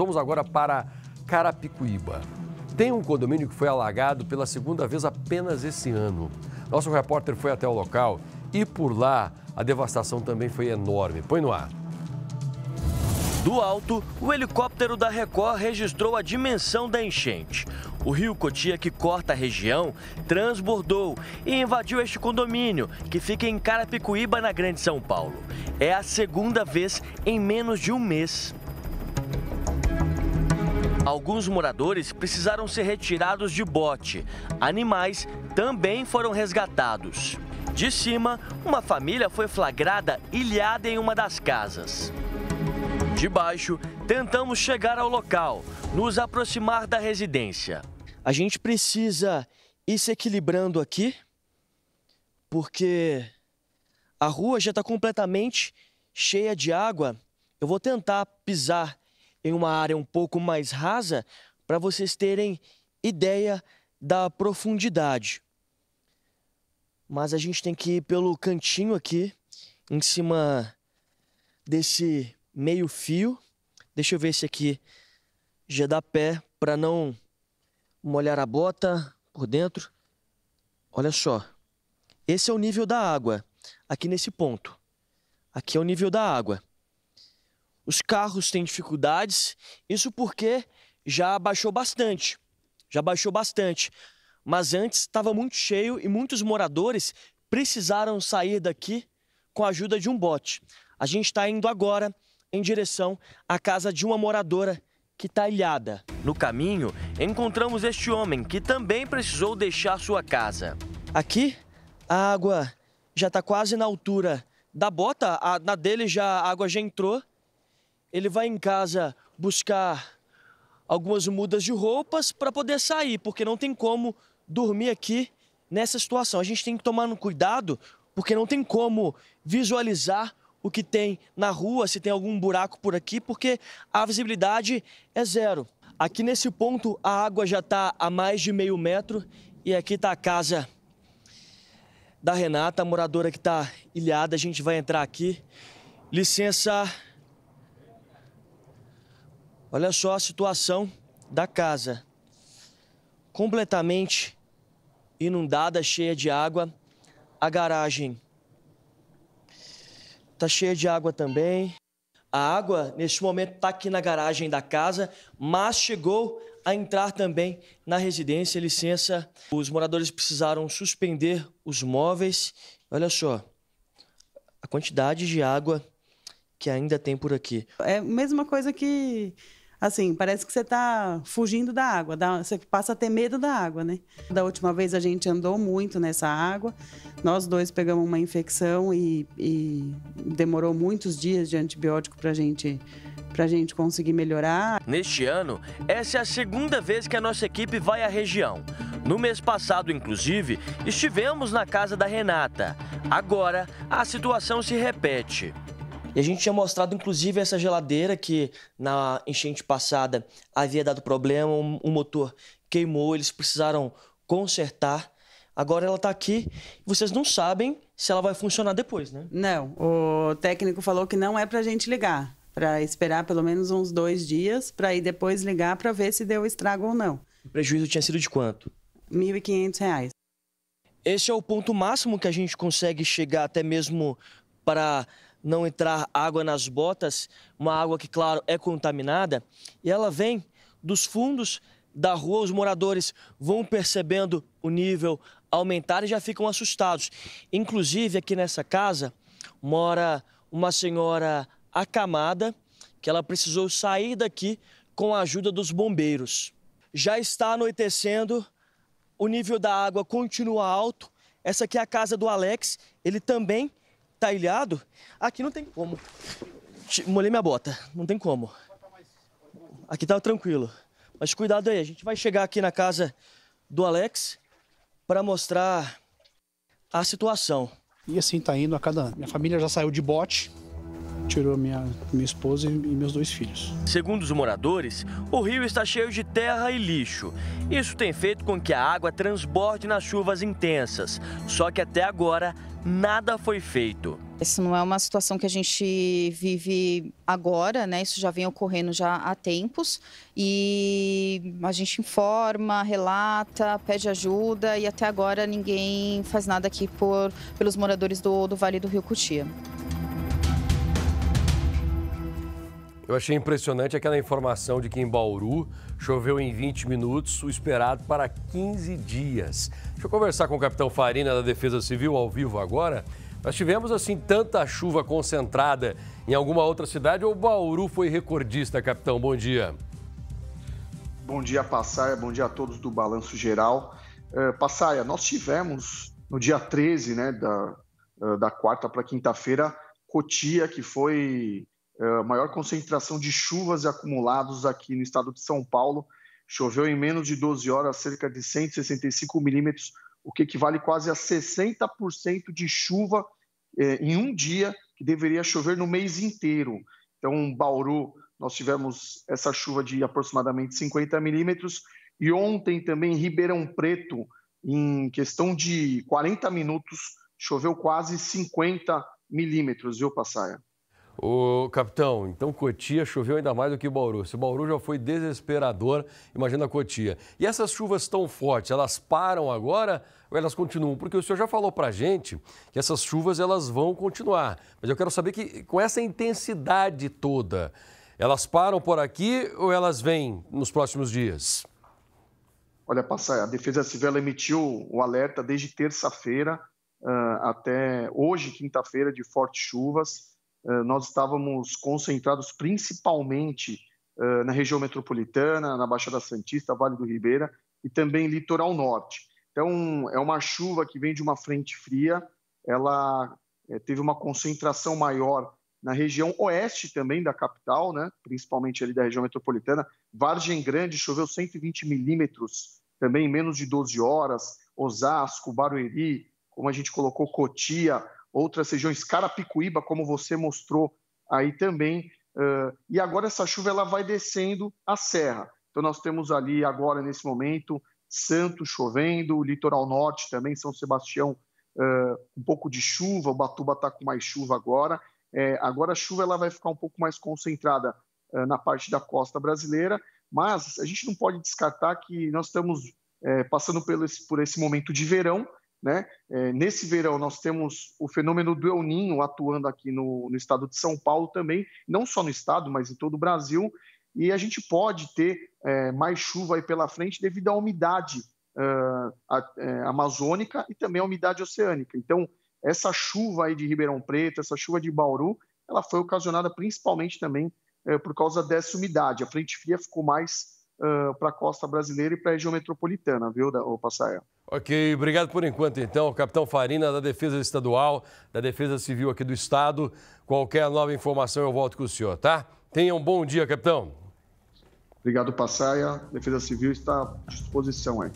Vamos agora para Carapicuíba. Tem um condomínio que foi alagado pela segunda vez apenas esse ano. Nosso repórter foi até o local e por lá a devastação também foi enorme. Põe no ar. Do alto, o helicóptero da Record registrou a dimensão da enchente. O rio Cotia, que corta a região, transbordou e invadiu este condomínio, que fica em Carapicuíba, na Grande São Paulo. É a segunda vez em menos de um mês. Alguns moradores precisaram ser retirados de bote. Animais também foram resgatados. De cima, uma família foi flagrada ilhada em uma das casas. De baixo, tentamos chegar ao local, nos aproximar da residência. A gente precisa ir se equilibrando aqui, porque a rua já está completamente cheia de água. Eu vou tentar pisar em uma área um pouco mais rasa para vocês terem ideia da profundidade. Mas a gente tem que ir pelo cantinho aqui, em cima desse meio fio. Deixa eu ver se aqui já dá pé para não molhar a bota por dentro. Olha só. Esse é o nível da água, aqui nesse ponto. Aqui é o nível da água os carros têm dificuldades, isso porque já baixou bastante. Já baixou bastante. Mas antes estava muito cheio e muitos moradores precisaram sair daqui com a ajuda de um bote. A gente está indo agora em direção à casa de uma moradora que está ilhada. No caminho, encontramos este homem que também precisou deixar sua casa. Aqui, a água já está quase na altura da bota, a, na dele já a água já entrou ele vai em casa buscar algumas mudas de roupas para poder sair, porque não tem como dormir aqui nessa situação. A gente tem que tomar um cuidado, porque não tem como visualizar o que tem na rua, se tem algum buraco por aqui, porque a visibilidade é zero. Aqui nesse ponto a água já está a mais de meio metro e aqui está a casa da Renata, a moradora que está ilhada. A gente vai entrar aqui. Licença. Olha só a situação da casa. Completamente inundada, cheia de água. A garagem tá cheia de água também. A água, neste momento, está aqui na garagem da casa, mas chegou a entrar também na residência. Licença, os moradores precisaram suspender os móveis. Olha só a quantidade de água que ainda tem por aqui. É a mesma coisa que assim, parece que você está fugindo da água, dá, você passa a ter medo da água, né? Da última vez a gente andou muito nessa água, nós dois pegamos uma infecção e, e demorou muitos dias de antibiótico para gente, a gente conseguir melhorar. Neste ano, essa é a segunda vez que a nossa equipe vai à região. No mês passado, inclusive, estivemos na casa da Renata. Agora, a situação se repete. E a gente tinha mostrado, inclusive, essa geladeira que na enchente passada havia dado problema, um, um motor queimou, eles precisaram consertar. Agora ela está aqui vocês não sabem se ela vai funcionar depois, né? Não, o técnico falou que não é para a gente ligar, para esperar pelo menos uns dois dias para ir depois ligar para ver se deu estrago ou não. O prejuízo tinha sido de quanto? R$ 1.500. Esse é o ponto máximo que a gente consegue chegar até mesmo para não entrar água nas botas, uma água que, claro, é contaminada, e ela vem dos fundos da rua, os moradores vão percebendo o nível aumentar e já ficam assustados. Inclusive, aqui nessa casa mora uma senhora acamada que ela precisou sair daqui com a ajuda dos bombeiros. Já está anoitecendo, o nível da água continua alto. Essa aqui é a casa do Alex, ele também tá ilhado, aqui não tem como. Molhei minha bota, não tem como. Aqui tá tranquilo. Mas cuidado aí, a gente vai chegar aqui na casa do Alex para mostrar a situação. E assim tá indo a cada. Minha família já saiu de bote, tirou minha, minha esposa e meus dois filhos. Segundo os moradores, o rio está cheio de terra e lixo. Isso tem feito com que a água transborde nas chuvas intensas. Só que até agora, nada foi feito. Isso não é uma situação que a gente vive agora, né? Isso já vem ocorrendo já há tempos e a gente informa, relata, pede ajuda e até agora ninguém faz nada aqui por, pelos moradores do, do Vale do Rio Cutia. Eu achei impressionante aquela informação de que em Bauru choveu em 20 minutos, o esperado para 15 dias. Deixa eu conversar com o capitão Farina da Defesa Civil ao vivo agora. Nós tivemos assim tanta chuva concentrada em alguma outra cidade ou Bauru foi recordista, capitão? Bom dia. Bom dia, Passaia. Bom dia a todos do Balanço Geral. Uh, Passaia, nós tivemos no dia 13, né, da, uh, da quarta para quinta-feira, Cotia, que foi é, maior concentração de chuvas e acumulados aqui no estado de São Paulo. Choveu em menos de 12 horas cerca de 165 milímetros, o que equivale quase a 60% de chuva eh, em um dia que deveria chover no mês inteiro. Então, Bauru, nós tivemos essa chuva de aproximadamente 50 milímetros e ontem também em Ribeirão Preto, em questão de 40 minutos, choveu quase 50 milímetros, viu, Passaia? O capitão, então Cotia choveu ainda mais do que Bauru. Se Bauru já foi desesperador, imagina Cotia. E essas chuvas tão fortes, elas param agora ou elas continuam? Porque o senhor já falou para gente que essas chuvas elas vão continuar. Mas eu quero saber que com essa intensidade toda, elas param por aqui ou elas vêm nos próximos dias? Olha, a Defesa Civil emitiu o alerta desde terça-feira uh, até hoje, quinta-feira, de fortes chuvas eh, nós estávamos concentrados principalmente eh, na região metropolitana, na Baixada Santista, Vale do Ribeira e também litoral norte. Então, é uma chuva que vem de uma frente fria, ela eh, teve uma concentração maior na região oeste também da capital, né? principalmente ali da região metropolitana. Vargem Grande choveu 120 milímetros também em menos de 12 horas. Osasco, Barueri, como a gente colocou, Cotia, outras regiões, Carapicuíba, como você mostrou aí também. Uh, e agora essa chuva ela vai descendo a serra. Então nós temos ali agora, nesse momento, Santos chovendo, o litoral norte também, São Sebastião, uh, um pouco de chuva, o Batuba está com mais chuva agora. É, agora a chuva ela vai ficar um pouco mais concentrada uh, na parte da costa brasileira, mas a gente não pode descartar que nós estamos é, passando esse, por esse momento de verão, né? É, nesse verão, nós temos o fenômeno do El Ninho atuando aqui no, no, estado de São Paulo também, não só no estado, mas em todo o Brasil. E a gente pode ter é, mais chuva aí pela frente devido à umidade uh, a, é, amazônica e também à umidade oceânica. Então, essa chuva aí de Ribeirão Preto, essa chuva de Bauru, ela foi ocasionada principalmente também é, por causa dessa umidade. A frente fria ficou mais uh, para a costa brasileira e para a região metropolitana, viu, Passaia? Ok, obrigado por enquanto então, Capitão Farina, da Defesa Estadual, da Defesa Civil aqui do Estado. Qualquer nova informação eu volto com o senhor, tá? Tenha um bom dia, capitão. Obrigado, Passaia. Defesa Civil está à disposição aí.